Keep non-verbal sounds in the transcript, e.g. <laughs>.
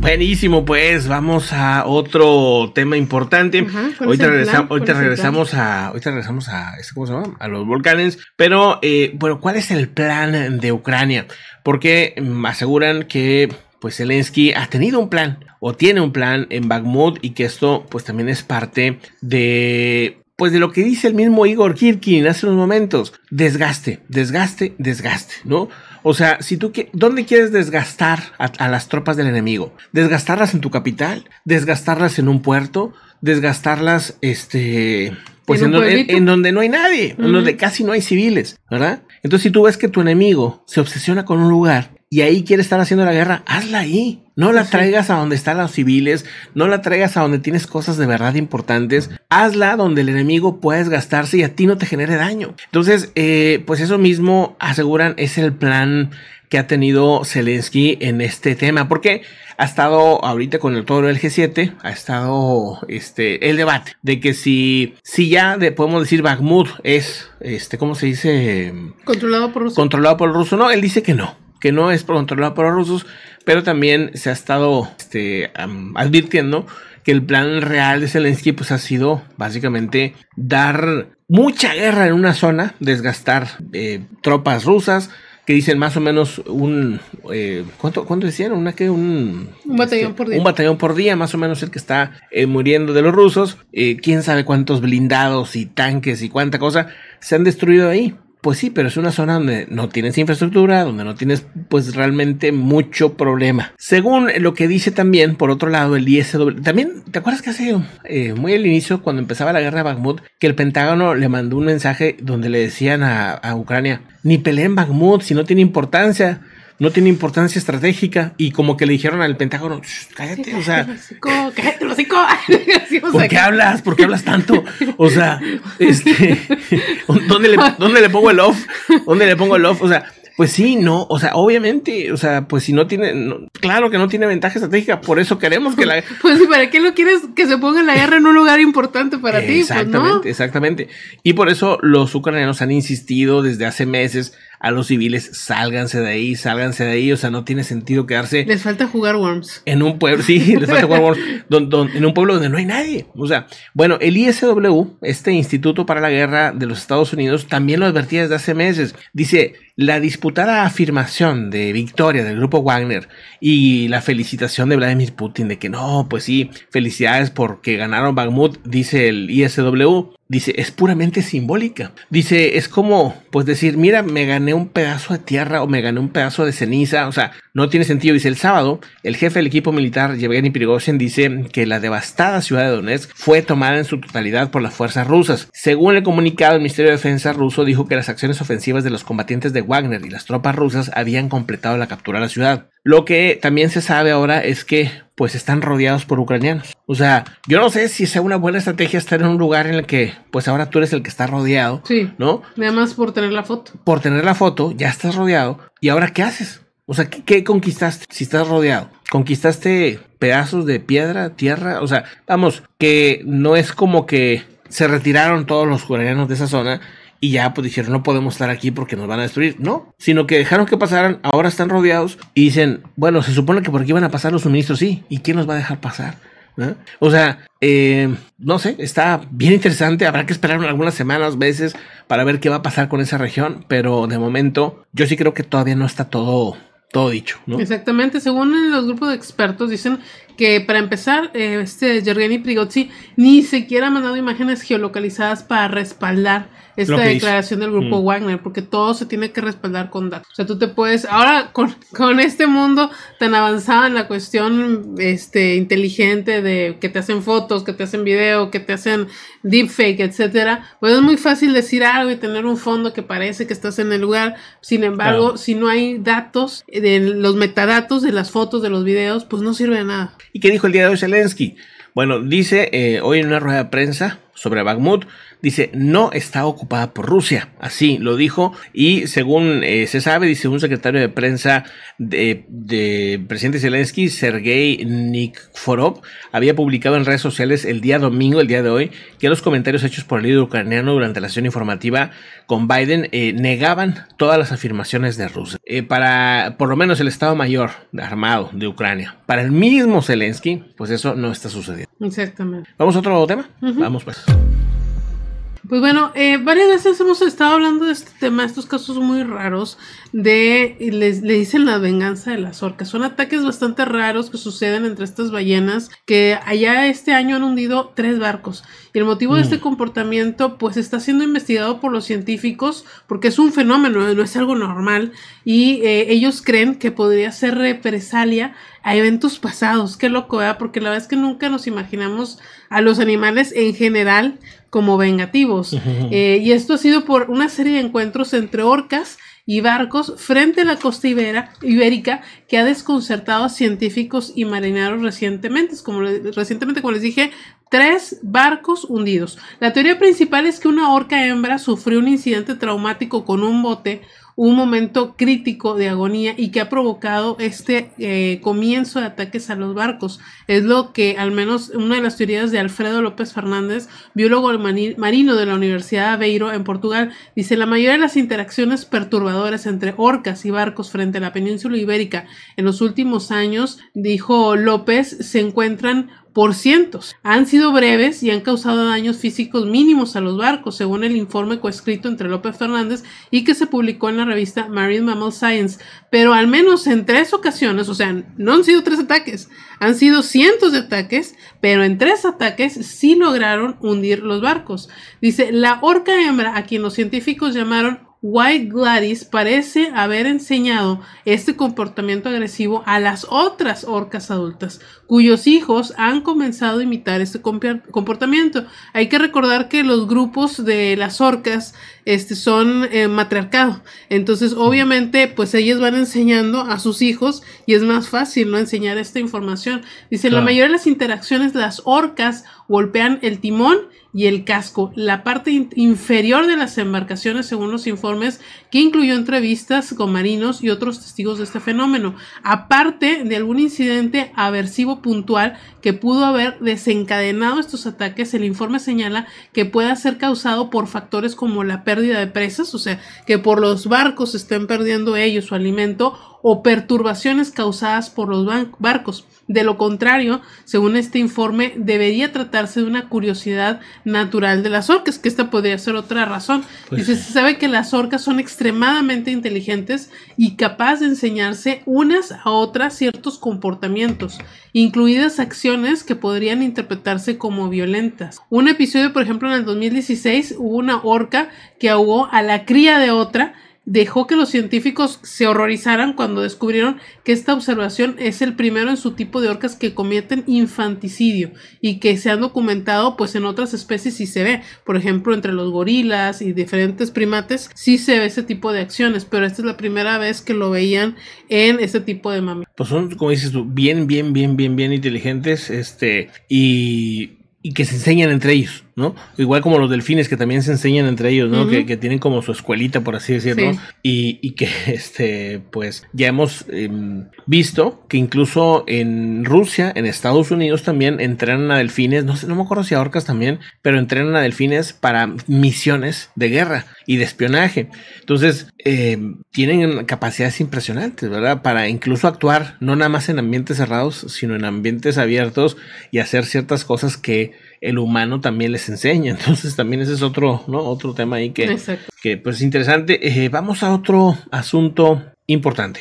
Buenísimo, pues vamos a otro tema importante. Hoy ahorita, regresamos a, regresamos este, a, A los volcanes. Pero, eh, bueno, ¿cuál es el plan de Ucrania? Porque mm, aseguran que, pues, Zelensky ha tenido un plan o tiene un plan en Bakhmut y que esto, pues, también es parte de pues de lo que dice el mismo Igor Kirkin hace unos momentos, desgaste, desgaste, desgaste, ¿no? O sea, si tú que, ¿dónde quieres desgastar a, las tropas del enemigo? ¿Desgastarlas en tu capital? ¿Desgastarlas en un puerto? ¿Desgastarlas este pues en, donde, no hay nadie, en donde casi no hay civiles, ¿verdad? Entonces, si tú ves que tu enemigo se obsesiona con un lugar y ahí quiere estar haciendo la guerra, hazla ahí. No la traigas a donde están los civiles, no la traigas a donde tienes cosas de verdad importantes, hazla donde el enemigo puedes gastarse y a ti no te genere daño. Entonces, eh, pues eso mismo aseguran es el plan que ha tenido Zelensky en este tema, porque ha estado ahorita con el todo el G7, ha estado este el debate de que si si ya podemos decir Bakhmut es este cómo se dice controlado por Controlado por el ruso, no, él dice que no que no es controlado por los rusos, pero también se ha estado este, advirtiendo que el plan real de Zelensky pues, ha sido básicamente dar mucha guerra en una zona, desgastar eh, tropas rusas, que dicen más o menos un eh, ¿cuánto, ¿cuánto decían? Una que un, un batallón este, por día. Un batallón por día, más o menos el que está eh, muriendo de los rusos. quién sabe cuántos blindados y tanques y cuánta cosa se han destruido ahí. Pues sí, pero es una zona donde no tienes infraestructura, donde no tienes pues realmente mucho problema. Según lo que dice también, por otro lado, el ISW, también, ¿te acuerdas que hace eh, muy al inicio, cuando empezaba la guerra de Bakhmut, que el Pentágono le mandó un mensaje donde le decían a, a Ucrania, ni peleen Bakhmut si no tiene importancia? no tiene importancia estratégica y como que le dijeron al Pentágono, cállate, o sea, cállate, los cinco. <laughs> ¿Por qué hablas? ¿Por qué hablas tanto? O sea, este, <laughs> ¿dónde le, pongo el off? ¿Dónde le pongo el off? O sea, pues sí, no, o sea, obviamente, o sea, pues si no tiene, claro que no tiene ventaja estratégica, por eso queremos que la... <laughs> Pues ¿para qué lo quieres que se ponga la guerra en un lugar importante para ti? Pues, exactamente, exactamente. Y por eso los ucranianos han insistido desde hace meses a los civiles, sálganse de ahí, sálganse de ahí, o sea, no tiene sentido quedarse. Les falta jugar Worms. En un pueblo, sí, les falta jugar Worms, <laughs> en un pueblo donde no hay nadie. O sea, bueno, el ISW, este Instituto para la Guerra de los Estados Unidos, también lo advertía desde hace meses. Dice, la disputada afirmación de victoria del grupo Wagner y la felicitación de Vladimir Putin de que no, pues sí, felicidades porque ganaron Bakhmut, dice el ISW, Dice, es puramente simbólica. Dice, es como, pues decir, mira, me gané un pedazo de tierra o me gané un pedazo de ceniza. O sea, no tiene sentido. Dice, el sábado, el jefe del equipo militar, Yevgeny Prigozhin, dice que la devastada ciudad de Donetsk fue tomada en su totalidad por las fuerzas rusas. Según el comunicado, el Ministerio de Defensa ruso dijo que las acciones ofensivas de los combatientes de Wagner y las tropas rusas habían completado la captura de la ciudad. Lo que también se sabe ahora es que pues están rodeados por ucranianos. O sea, yo no sé si sea una buena estrategia estar en un lugar en el que, pues ahora tú eres el que está rodeado. Sí. ¿No? Nada más por tener la foto. Por tener la foto, ya estás rodeado. ¿Y ahora qué haces? O sea, qué conquistaste si estás rodeado? ¿Conquistaste pedazos de piedra, tierra? O sea, vamos, que no es como que se retiraron todos los ucranianos de esa zona y ya pues dijeron no podemos estar aquí porque nos van a destruir. No, sino que dejaron que pasaran, ahora están rodeados y dicen, bueno, se supone que por aquí van a pasar los suministros, sí, ¿y quién nos va a dejar pasar? O sea, eh, no sé, está bien interesante, habrá que esperar algunas semanas, veces, para ver qué va a pasar con esa región, pero de momento yo sí creo que todavía no está todo todo dicho, Exactamente, según los grupos de expertos dicen que para empezar, este y Prigozzi ni siquiera ha mandado imágenes geolocalizadas para respaldar esta declaración del grupo mm. Wagner, porque todo se tiene que respaldar con datos. O sea, tú te puedes, ahora con, este mundo tan avanzado en la cuestión este, inteligente de que te hacen fotos, que te hacen video, que te hacen deepfake, etcétera, pues es muy fácil decir algo y tener un fondo que parece que estás en el lugar. Sin embargo, si no hay datos, eh, de los metadatos de las fotos, de los videos, pues no sirve de nada. ¿Y qué dijo el día de hoy Zelensky? Bueno, dice eh, hoy en una rueda de prensa sobre Bakhmut, dice, no está ocupada por Rusia, así lo dijo, y según eh, se sabe, dice un secretario de prensa de, presidente Zelensky, Sergei Nikforov, había publicado en redes sociales el día domingo, el día de hoy, que los comentarios hechos por el líder ucraniano durante la sesión informativa con Biden eh, negaban todas las afirmaciones de Rusia. Eh, para, por lo menos, el Estado Mayor armado de Ucrania. Para el mismo Zelensky, pues eso no está sucediendo. Exactamente. ¿Vamos a otro tema? Vamos pues. Pues bueno, eh, varias veces hemos estado hablando de este tema, estos casos muy raros de, les, le dicen la venganza de las orcas. Son ataques bastante raros que suceden entre estas ballenas que allá este año han hundido tres barcos. Y el motivo de este mm. comportamiento pues está siendo investigado por los científicos porque es un fenómeno, no es algo normal. Y eh, ellos creen que podría ser represalia a eventos pasados. Qué loco, Porque la verdad es que nunca nos imaginamos a los animales en general como vengativos. Eh, y esto ha sido por una serie de encuentros entre orcas y barcos frente a la costa ibérica que ha desconcertado a científicos y marineros recientemente. Como, recientemente, como les dije, Tres barcos hundidos. La teoría principal es que una orca hembra sufrió un incidente traumático con un bote, un momento crítico de agonía y que ha provocado este eh, comienzo de ataques a los barcos. Es lo que al menos una de las teorías de Alfredo López Fernández, biólogo marino de la Universidad de Aveiro en Portugal, dice la mayoría de las interacciones perturbadoras entre orcas y barcos frente a la península ibérica en los últimos años, dijo López, se encuentran por cientos. Han sido breves y han causado daños físicos mínimos a los barcos, según el informe coescrito entre López Fernández y que se publicó en la revista Marine Mammal Science. Pero al menos en tres ocasiones, o sea, no han sido tres ataques, han sido cientos de ataques, pero en tres ataques sí lograron hundir los barcos. Dice, la orca hembra, a quien los científicos llamaron White Gladys parece haber enseñado este comportamiento agresivo a las otras orcas adultas, cuyos hijos han comenzado a imitar este comportamiento. Hay que recordar que los grupos de las orcas este, son eh, matriarcado. Entonces, obviamente, pues ellos van enseñando a sus hijos y es más fácil, ¿no? Enseñar esta información. Dice, la mayoría de las interacciones, las orcas golpean el timón y el casco, la parte inferior de las embarcaciones, según los informes, que incluyó entrevistas con marinos y otros testigos de este fenómeno, aparte de algún incidente aversivo puntual que pudo haber desencadenado estos ataques, el informe señala que pueda ser causado por factores como la pérdida de presas, o sea, que por los barcos estén perdiendo ellos su alimento o perturbaciones causadas por los barcos. De lo contrario, según este informe, debería tratarse de una curiosidad natural de las orcas, que esta podría ser otra razón. Pues Dice, se sabe que las orcas son extremadamente inteligentes y capaces de enseñarse unas a otras ciertos comportamientos, incluidas acciones que podrían interpretarse como violentas. Un episodio, por ejemplo, en el 2016 hubo una orca que ahogó a la cría de otra dejó que los científicos se horrorizaran cuando descubrieron que esta observación es el primero en su tipo de orcas que cometen infanticidio y que se han documentado pues en otras especies sí se ve, por ejemplo entre los gorilas y diferentes primates sí se ve ese tipo de acciones, pero esta es la primera vez que lo veían en este tipo de mamíferos. Pues son, como dices tú, bien, bien, bien, bien, bien inteligentes este, y que se enseñan entre ellos. Igual como los delfines que también se enseñan entre ellos, ¿no? que, tienen como su escuelita, por así decirlo, y, que, <laughs> este, pues ya hemos em, visto que incluso en Rusia, en Estados Unidos también entrenan a delfines, no no me acuerdo si a orcas también, pero entrenan a delfines para misiones de guerra y de espionaje. Entonces, em, tienen capacidades impresionantes, ¿verdad? Para incluso actuar, no nada más en ambientes cerrados, sino en ambientes abiertos y hacer ciertas cosas que el humano también les enseña. <laughs> Entonces también ese es otro, ¿no? Otro tema ahí que, es que pues interesante. Eh, vamos a otro asunto importante.